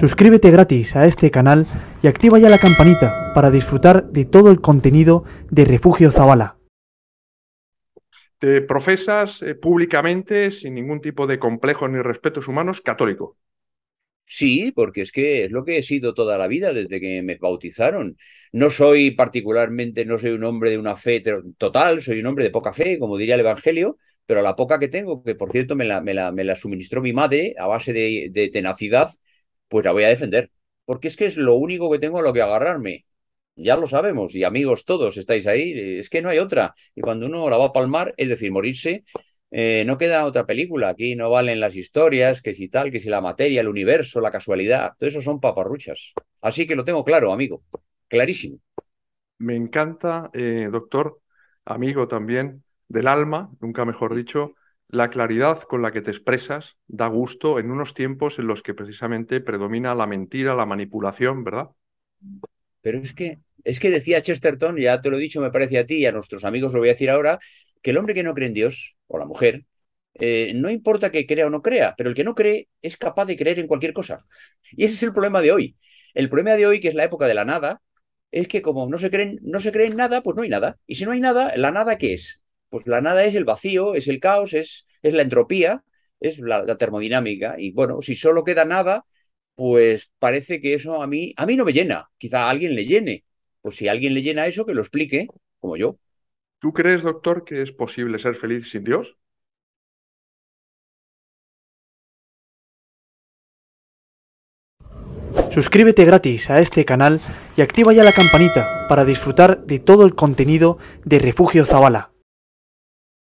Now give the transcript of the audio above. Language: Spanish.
Suscríbete gratis a este canal y activa ya la campanita para disfrutar de todo el contenido de Refugio Zavala. Te profesas eh, públicamente, sin ningún tipo de complejos ni respetos humanos, católico. Sí, porque es que es lo que he sido toda la vida desde que me bautizaron. No soy particularmente, no soy un hombre de una fe total, soy un hombre de poca fe, como diría el Evangelio, pero la poca que tengo, que por cierto me la, me la, suministró mi madre a base de tenacidad, pues la voy a defender. Porque es que es lo único que tengo a lo que agarrarme. Ya lo sabemos, y amigos todos estáis ahí, es que no hay otra. Y cuando uno la va a palmar, es decir, morirse, eh, no queda otra película. Aquí no valen las historias, que si tal, que si la materia, el universo, la casualidad, todo eso son paparruchas. Así que lo tengo claro, amigo, clarísimo. Me encanta, eh, doctor, amigo también, del alma, nunca mejor dicho, la claridad con la que te expresas da gusto en unos tiempos en los que precisamente predomina la mentira, la manipulación, ¿verdad? Pero es que, es que decía Chesterton, ya te lo he dicho, me parece a ti y a nuestros amigos lo voy a decir ahora, que el hombre que no cree en Dios, o la mujer, eh, no importa que crea o no crea, pero el que no cree es capaz de creer en cualquier cosa. Y ese es el problema de hoy. El problema de hoy, que es la época de la nada, es que como no se creen, no se cree en nada, pues no hay nada. Y si no hay nada, ¿la nada qué es? Pues la nada es el vacío, es el caos, es, la entropía, es la, termodinámica. Y bueno, si solo queda nada, pues parece que eso a mí, a mí no me llena. Quizá a alguien le llene. Pues si alguien le llena eso, que lo explique, como yo. ¿Tú crees, doctor, que es posible ser feliz sin Dios? Suscríbete gratis a este canal y activa ya la campanita para disfrutar de todo el contenido de Refugio Zavala.